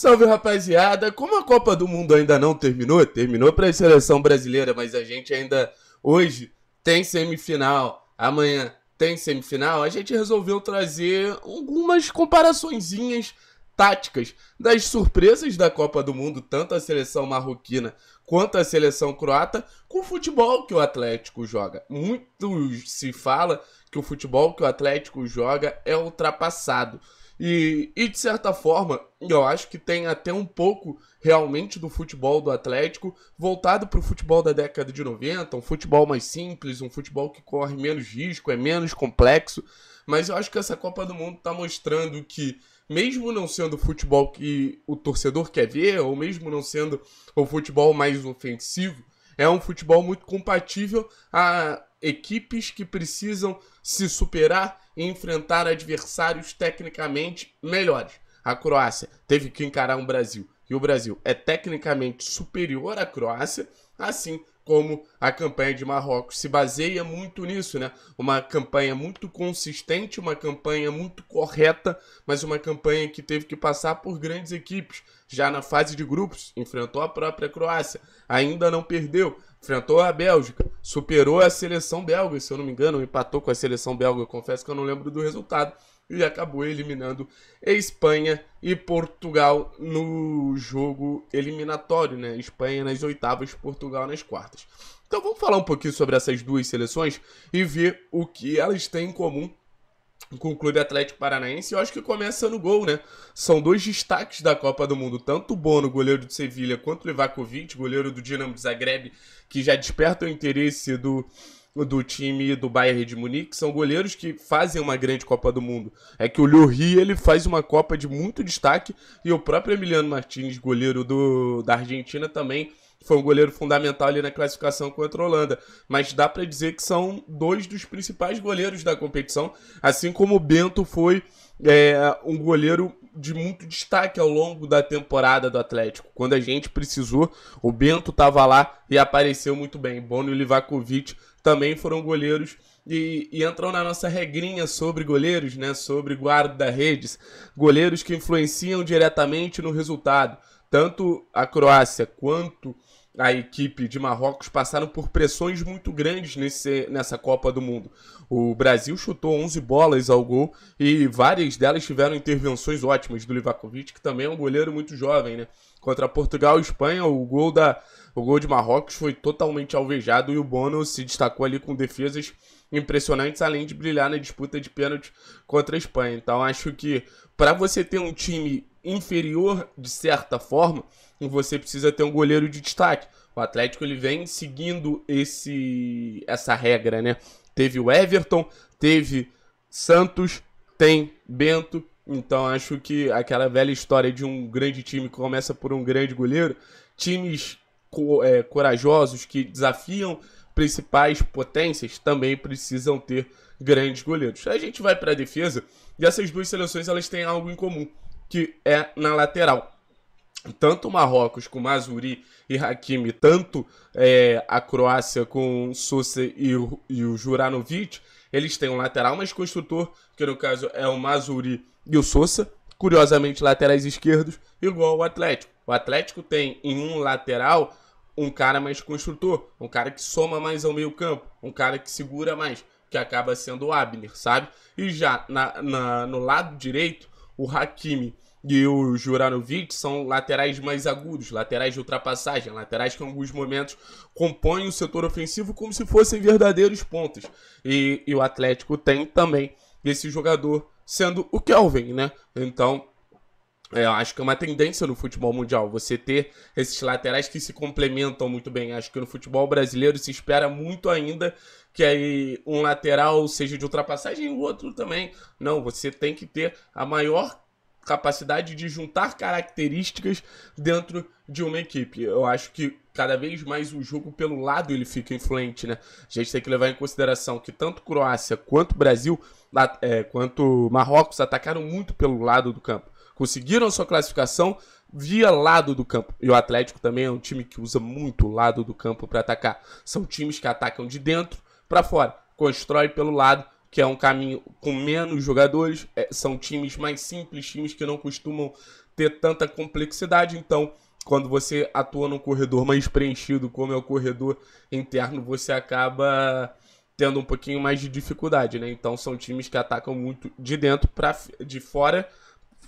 Salve rapaziada! Como a Copa do Mundo ainda não terminou, terminou para a seleção brasileira, mas a gente ainda hoje tem semifinal, amanhã tem semifinal, a gente resolveu trazer algumas comparaçõezinhas táticas das surpresas da Copa do Mundo, tanto a seleção marroquina quanto a seleção croata, com o futebol que o Atlético joga. Muito se fala que o futebol que o Atlético joga é ultrapassado. E, e de certa forma, eu acho que tem até um pouco realmente do futebol do Atlético voltado para o futebol da década de 90, um futebol mais simples, um futebol que corre menos risco, é menos complexo. Mas eu acho que essa Copa do Mundo está mostrando que, mesmo não sendo o futebol que o torcedor quer ver, ou mesmo não sendo o futebol mais ofensivo, é um futebol muito compatível a equipes que precisam se superar e enfrentar adversários tecnicamente melhores. A Croácia teve que encarar um Brasil e o Brasil é tecnicamente superior à Croácia, assim como a campanha de Marrocos se baseia muito nisso, né? Uma campanha muito consistente, uma campanha muito correta, mas uma campanha que teve que passar por grandes equipes. Já na fase de grupos, enfrentou a própria Croácia, ainda não perdeu, enfrentou a Bélgica, superou a seleção belga, se eu não me engano, empatou com a seleção belga, eu confesso que eu não lembro do resultado, e acabou eliminando Espanha e Portugal no jogo eliminatório, né? Espanha nas oitavas, Portugal nas quartas. Então vamos falar um pouquinho sobre essas duas seleções e ver o que elas têm em comum com o Clube Atlético Paranaense. Eu acho que começa no gol, né? São dois destaques da Copa do Mundo, tanto o Bono, goleiro do Sevilha, quanto o Levakovic, goleiro do Dinamo de Zagreb, que já desperta o interesse do do time do Bayern de Munique, são goleiros que fazem uma grande Copa do Mundo. É que o Lloris, ele faz uma Copa de muito destaque e o próprio Emiliano Martinez, goleiro do, da Argentina, também foi um goleiro fundamental ali na classificação contra a Holanda. Mas dá para dizer que são dois dos principais goleiros da competição, assim como o Bento foi é, um goleiro de muito destaque ao longo da temporada do Atlético. Quando a gente precisou, o Bento estava lá e apareceu muito bem. Bono e Livakovic também foram goleiros e, e entram na nossa regrinha sobre goleiros, né? Sobre guarda-redes, goleiros que influenciam diretamente no resultado. Tanto a Croácia quanto a equipe de Marrocos passaram por pressões muito grandes nesse, nessa Copa do Mundo. O Brasil chutou 11 bolas ao gol e várias delas tiveram intervenções ótimas do Livakovic, que também é um goleiro muito jovem, né? Contra Portugal e Espanha, o gol, da, o gol de Marrocos foi totalmente alvejado e o Bono se destacou ali com defesas impressionantes, além de brilhar na disputa de pênalti contra a Espanha. Então acho que para você ter um time inferior de certa forma, você precisa ter um goleiro de destaque. O Atlético ele vem seguindo esse essa regra, né? Teve o Everton, teve Santos, tem Bento. Então acho que aquela velha história de um grande time que começa por um grande goleiro, times co é, corajosos que desafiam principais potências também precisam ter grandes goleiros. A gente vai para a defesa e essas duas seleções elas têm algo em comum que é na lateral. Tanto Marrocos com Mazuri e Hakimi, tanto é, a Croácia com Sousa e, e o Juranovic, eles têm um lateral mais construtor, que no caso é o Mazuri e o Sousa, curiosamente laterais esquerdos, igual o Atlético. O Atlético tem em um lateral um cara mais construtor, um cara que soma mais ao meio campo, um cara que segura mais, que acaba sendo o Abner, sabe? E já na, na, no lado direito, o Hakimi e o Juranovic são laterais mais agudos, laterais de ultrapassagem, laterais que em alguns momentos compõem o setor ofensivo como se fossem verdadeiros pontos. E, e o Atlético tem também esse jogador sendo o Kelvin, né? Então é, acho que é uma tendência no futebol mundial você ter esses laterais que se complementam muito bem. Acho que no futebol brasileiro se espera muito ainda que aí um lateral seja de ultrapassagem e o outro também. Não, você tem que ter a maior capacidade de juntar características dentro de uma equipe. Eu acho que cada vez mais o jogo pelo lado ele fica influente, né? A gente tem que levar em consideração que tanto Croácia quanto Brasil, é, quanto Marrocos atacaram muito pelo lado do campo conseguiram sua classificação via lado do campo. E o Atlético também é um time que usa muito o lado do campo para atacar. São times que atacam de dentro para fora, constrói pelo lado, que é um caminho com menos jogadores, é, são times mais simples, times que não costumam ter tanta complexidade, então quando você atua num corredor mais preenchido, como é o corredor interno, você acaba tendo um pouquinho mais de dificuldade, né? Então são times que atacam muito de dentro para de fora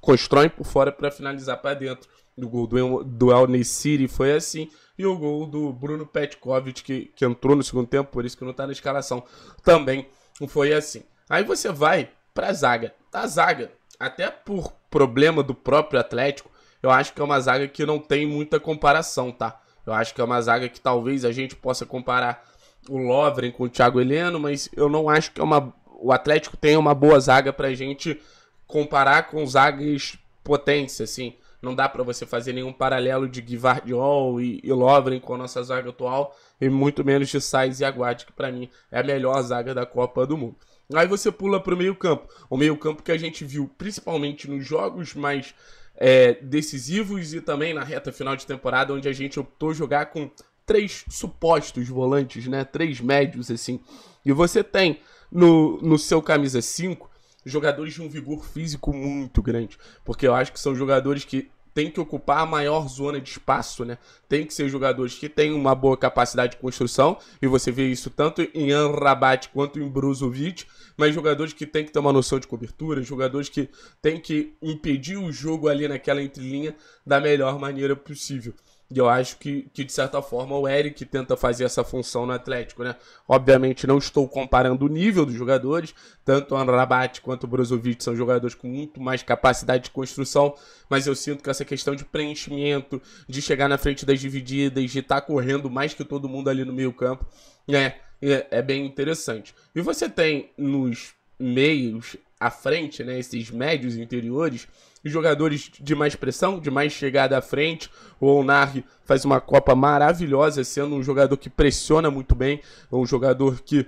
constroem por fora para finalizar para dentro. O gol do, do El Nessiri foi assim. E o gol do Bruno Petkovic, que, que entrou no segundo tempo, por isso que não está na escalação, também foi assim. Aí você vai para a zaga. A zaga, até por problema do próprio Atlético, eu acho que é uma zaga que não tem muita comparação, tá? Eu acho que é uma zaga que talvez a gente possa comparar o Lovren com o Thiago Heleno, mas eu não acho que é uma o Atlético tem uma boa zaga pra gente comparar com zagas potência, assim. Não dá para você fazer nenhum paralelo de Guivardiol e, e Lovren com a nossa zaga atual, e muito menos de Sainz e Aguad, que para mim é a melhor zaga da Copa do Mundo. Aí você pula para o meio-campo. O meio-campo que a gente viu principalmente nos jogos mais é, decisivos e também na reta final de temporada, onde a gente optou jogar com três supostos volantes, né? Três médios, assim. E você tem no, no seu camisa 5 jogadores de um vigor físico muito grande. Porque eu acho que são jogadores que têm que ocupar a maior zona de espaço, né? Tem que ser jogadores que têm uma boa capacidade de construção, e você vê isso tanto em Anrabat quanto em Bruzovic, mas jogadores que têm que ter uma noção de cobertura, jogadores que têm que impedir o jogo ali naquela entrelinha da melhor maneira possível. E eu acho que, que, de certa forma, o Eric tenta fazer essa função no Atlético, né? Obviamente, não estou comparando o nível dos jogadores. Tanto o Rabat quanto o Brozovic são jogadores com muito mais capacidade de construção. Mas eu sinto que essa questão de preenchimento, de chegar na frente das divididas, de estar tá correndo mais que todo mundo ali no meio campo, né? É, é bem interessante. E você tem nos meios à frente, né? Esses médios interiores jogadores de mais pressão, de mais chegada à frente. O Onar faz uma Copa maravilhosa, sendo um jogador que pressiona muito bem, um jogador que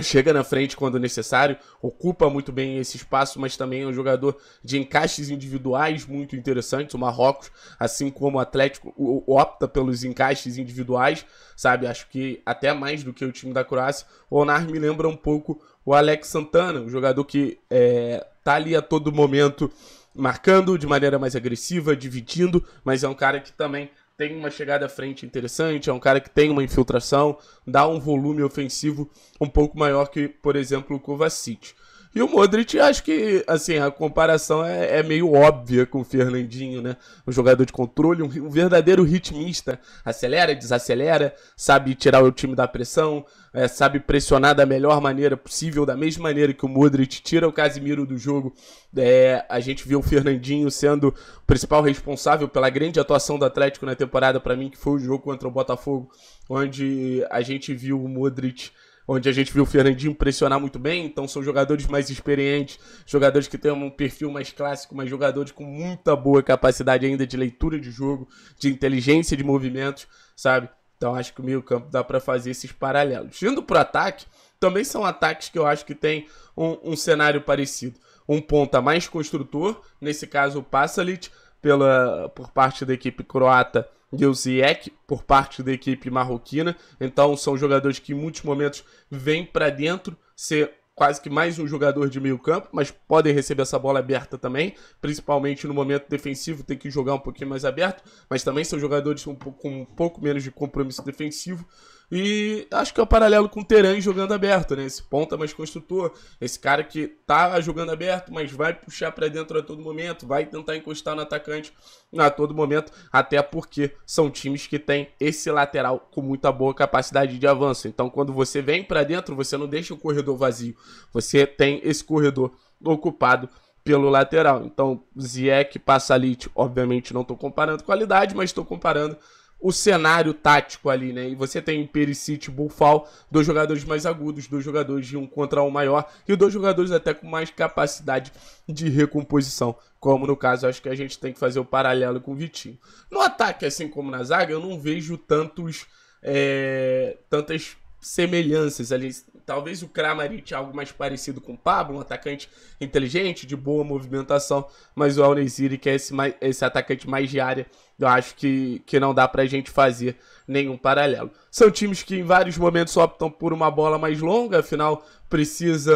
chega na frente quando necessário, ocupa muito bem esse espaço, mas também é um jogador de encaixes individuais muito interessantes. O Marrocos, assim como o Atlético, opta pelos encaixes individuais, sabe? Acho que até mais do que o time da Croácia. O Onar me lembra um pouco o Alex Santana, um jogador que é, tá ali a todo momento marcando de maneira mais agressiva, dividindo, mas é um cara que também tem uma chegada à frente interessante, é um cara que tem uma infiltração, dá um volume ofensivo um pouco maior que, por exemplo, o Kovacic. E o Modric, acho que, assim, a comparação é, é, meio óbvia com o Fernandinho, né? Um jogador de controle, um, um verdadeiro ritmista. Acelera, desacelera, sabe tirar o time da pressão, é, sabe pressionar da melhor maneira possível, da mesma maneira que o Modric tira o Casimiro do jogo. É, a gente viu o Fernandinho sendo o principal responsável pela grande atuação do Atlético na temporada, para mim, que foi o jogo contra o Botafogo, onde a gente viu o Modric onde a gente viu o Fernandinho pressionar muito bem. Então são jogadores mais experientes, jogadores que têm um perfil mais clássico, mas jogadores com muita boa capacidade ainda de leitura de jogo, de inteligência de movimentos, sabe? Então acho que o meio-campo dá para fazer esses paralelos. Indo para o ataque, também são ataques que eu acho que tem um, um cenário parecido. Um ponta mais construtor, nesse caso o Pasalic, pela, por parte da equipe croata Guilziek por parte da equipe marroquina. Então são jogadores que em muitos momentos vêm para dentro ser quase que mais um jogador de meio campo, mas podem receber essa bola aberta também, principalmente no momento defensivo, tem que jogar um pouquinho mais aberto, mas também são jogadores com um pouco menos de compromisso defensivo. E acho que é o um paralelo com o Teran jogando aberto, né? Esse ponta mais construtor, esse cara que tá jogando aberto, mas vai puxar para dentro a todo momento, vai tentar encostar no atacante a todo momento, até porque são times que têm esse lateral com muita boa capacidade de avanço. Então, quando você vem para dentro, você não deixa o corredor vazio, você tem esse corredor ocupado pelo lateral. Então, Ziek, Passalit, obviamente não estou comparando qualidade, mas estou comparando o cenário tático ali, né? E você tem Perisic e Bufal, dois jogadores mais agudos, dois jogadores de um contra um maior e dois jogadores até com mais capacidade de recomposição, como no caso, acho que a gente tem que fazer o paralelo com o Vitinho. No ataque, assim como na zaga, eu não vejo tantos é, tantas semelhanças ali. Talvez o Kramaric algo mais parecido com o Pablo, um atacante inteligente, de boa movimentação, mas o Alneziri que é esse, mais, esse atacante mais de área eu acho que, que não dá pra gente fazer nenhum paralelo. São times que em vários momentos optam por uma bola mais longa, afinal precisa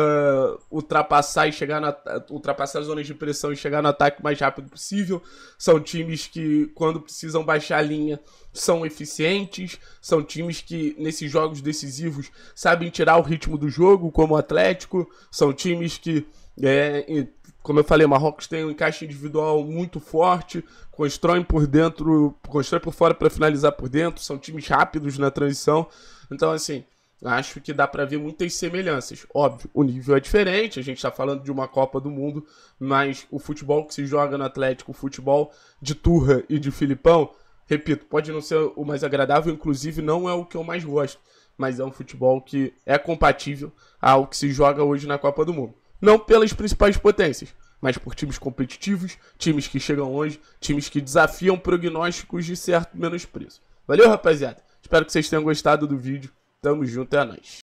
ultrapassar e chegar na ultrapassar as zonas de pressão e chegar no ataque o mais rápido possível. São times que quando precisam baixar a linha são eficientes, são times que nesses jogos decisivos sabem tirar o ritmo do jogo, como o Atlético, são times que é, e, como eu falei, Marrocos tem um encaixe individual muito forte, constrói por dentro, constrói por fora para finalizar por dentro, são times rápidos na transição. Então, assim, acho que dá para ver muitas semelhanças. Óbvio, o nível é diferente, a gente está falando de uma Copa do Mundo, mas o futebol que se joga no Atlético, o futebol de Turra e de Filipão, repito, pode não ser o mais agradável, inclusive não é o que eu mais gosto, mas é um futebol que é compatível ao que se joga hoje na Copa do Mundo não pelas principais potências, mas por times competitivos, times que chegam longe, times que desafiam prognósticos de certo menosprezo. Valeu, rapaziada. Espero que vocês tenham gostado do vídeo. Tamo junto, é nóis.